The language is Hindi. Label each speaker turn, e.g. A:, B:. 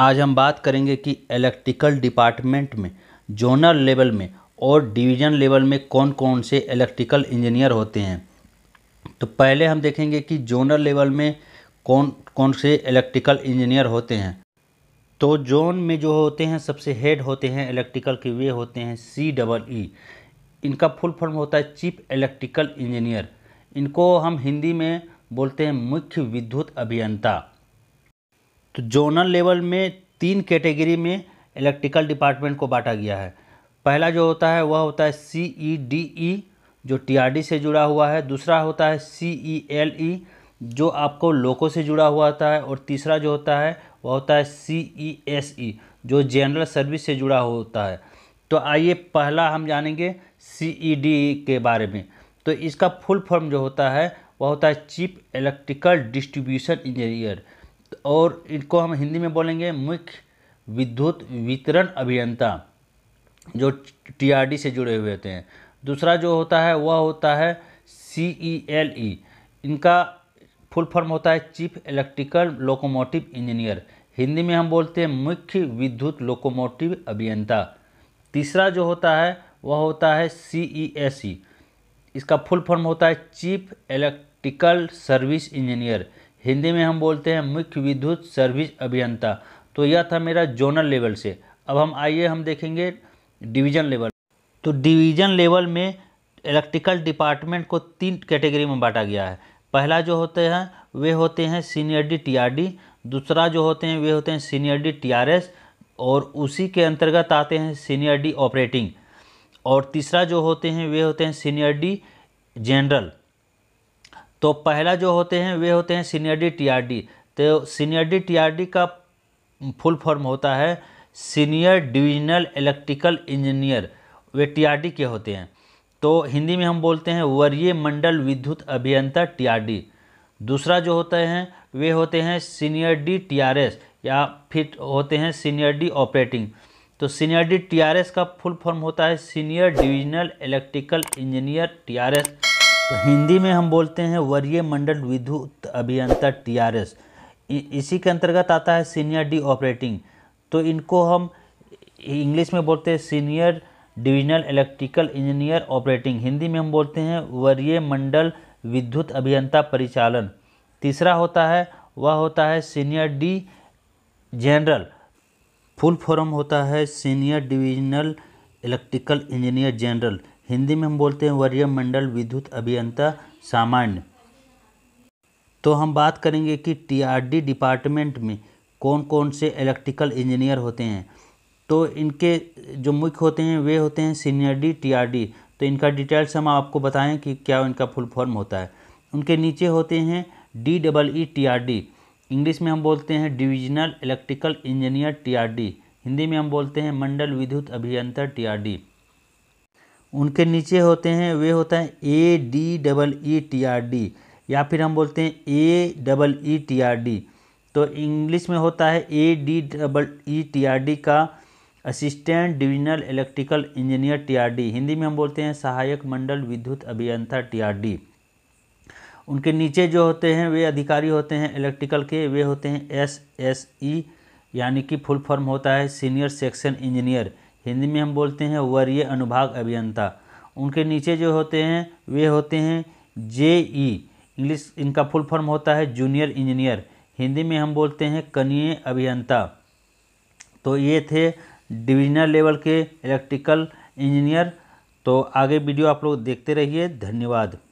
A: आज हम बात करेंगे कि इलेक्ट्रिकल डिपार्टमेंट में जोनल लेवल में और डिवीज़न लेवल में कौन कौन से इलेक्ट्रिकल इंजीनियर होते हैं तो पहले हम देखेंगे कि जोनल लेवल में कौन कौन से इलेक्ट्रिकल इंजीनियर होते हैं तो जोन में जो होते हैं सबसे हेड होते हैं इलेक्ट्रिकल के वे होते हैं सी डबल ई इनका फुल फॉर्म होता है चीफ इलेक्ट्रिकल इंजीनियर इनको हम हिंदी में बोलते हैं मुख्य विद्युत अभियंता तो जोनल लेवल में तीन कैटेगरी में इलेक्ट्रिकल डिपार्टमेंट को बांटा गया है पहला जो होता है वह होता है सी ई डी ई जो डी से जुड़ा हुआ है दूसरा होता है सी ई एल ई जो आपको लोको से जुड़ा हुआ होता है और तीसरा जो होता है वह होता है सी ई एस ई जो जनरल सर्विस से जुड़ा होता है तो आइए पहला हम जानेंगे सी ई डी ई के बारे में तो इसका फुल फॉर्म जो होता है वह होता है चीफ इलेक्ट्रिकल डिस्ट्रीब्यूशन इंजीनियर और इनको हम हिंदी में बोलेंगे मुख्य विद्युत वितरण अभियंता जो टीआरडी से जुड़े हुए होते हैं दूसरा जो होता है वह होता है सी ई एल ई इनका फुल फॉर्म होता है chief electrical locomotive engineer Hindi में हम बोलते हैं मुख्य विद्युत लोकोमोटिव अभियंता तीसरा जो होता है वह होता है सी ई एस ई इसका फुल फॉर्म होता है chief electrical service engineer Hindi में हम बोलते हैं मुख्य विद्युत सर्विस अभियंता तो यह था मेरा जोनल लेवल से अब हम आइए हम देखेंगे डिवीज़न लेवल तो डिवीज़न लेवल में इलेक्ट्रिकल डिपार्टमेंट को तीन कैटेगरी में बांटा गया है पहला जो होते हैं वे होते हैं सीनियर डी टीआरडी दूसरा जो होते हैं वे होते हैं सीनियर डी टीआरएस और उसी के अंतर्गत आते हैं सीनियर डी ऑपरेटिंग और तीसरा जो होते हैं वे होते हैं सीनियर डी जनरल तो पहला जो होते हैं वे होते हैं senior D T R D तो senior D T R D का फुल फॉर्म होता है सीनियर डिविजनल इलेक्ट्रिकल इंजीनियर वे टी आर डी के होते हैं तो हिंदी में हम बोलते हैं वरीय मंडल विद्युत अभियंता टी आर डी दूसरा जो होते हैं वे होते हैं senior D T R S या फिर होते हैं सीनियर डी ऑपरेटिंग तो senior D T R S का फुल फॉर्म होता है senior divisional electrical engineer T R S तो हिंदी में हम बोलते हैं वरीय मंडल विद्युत अभियंता टीआरएस इसी के अंतर्गत आता है सीनियर डी ऑपरेटिंग तो इनको हम इंग्लिश में बोलते हैं senior divisional electrical engineer operating Hindi में हम बोलते हैं वरीय मंडल विद्युत अभियंता परिचालन तीसरा होता है वह होता है senior D general full form होता है senior divisional electrical engineer general Hindi में हम बोलते हैं वर्य मंडल विद्युत अभियंता सामान्य तो हम बात करेंगे कि टीआरडी डिपार्टमेंट में कौन कौन से इलेक्ट्रिकल इंजीनियर होते हैं तो इनके जो मुख्य होते हैं वे होते हैं सीनियर डी टीआरडी तो इनका डिटेल्स हम आपको बताएं कि क्या इनका फुल फॉर्म होता है उनके नीचे होते हैं D double E T R D English में हम बोलते हैं divisional electrical engineer T R D Hindi में हम बोलते हैं मंडल विद्युत अभियंता टी आर डी उनके नीचे होते हैं वे होता है A D double E T R D या फिर हम बोलते हैं A double E T R D तो इंग्लिश में होता है A D double E T R D का assistant divisional electrical engineer T R D Hindi में हम बोलते हैं सहायक मंडल विद्युत अभियंता टी आर डी उनके नीचे जो होते हैं वे अधिकारी होते हैं इलेक्ट्रिकल के वे होते हैं एस एस ई यानी कि फुल फॉर्म होता है सीनियर सेक्शन इंजीनियर हिंदी में हम बोलते हैं वरीय अनुभाग अभियंता उनके नीचे जो होते हैं वे होते हैं जे ई इंग्लिश इनका फुल फॉर्म होता है जूनियर इंजीनियर हिंदी में हम बोलते हैं कनीय अभियंता तो ये थे डिविजनल लेवल के इलेक्ट्रिकल इंजीनियर तो आगे वीडियो आप लोग देखते रहिए धन्यवाद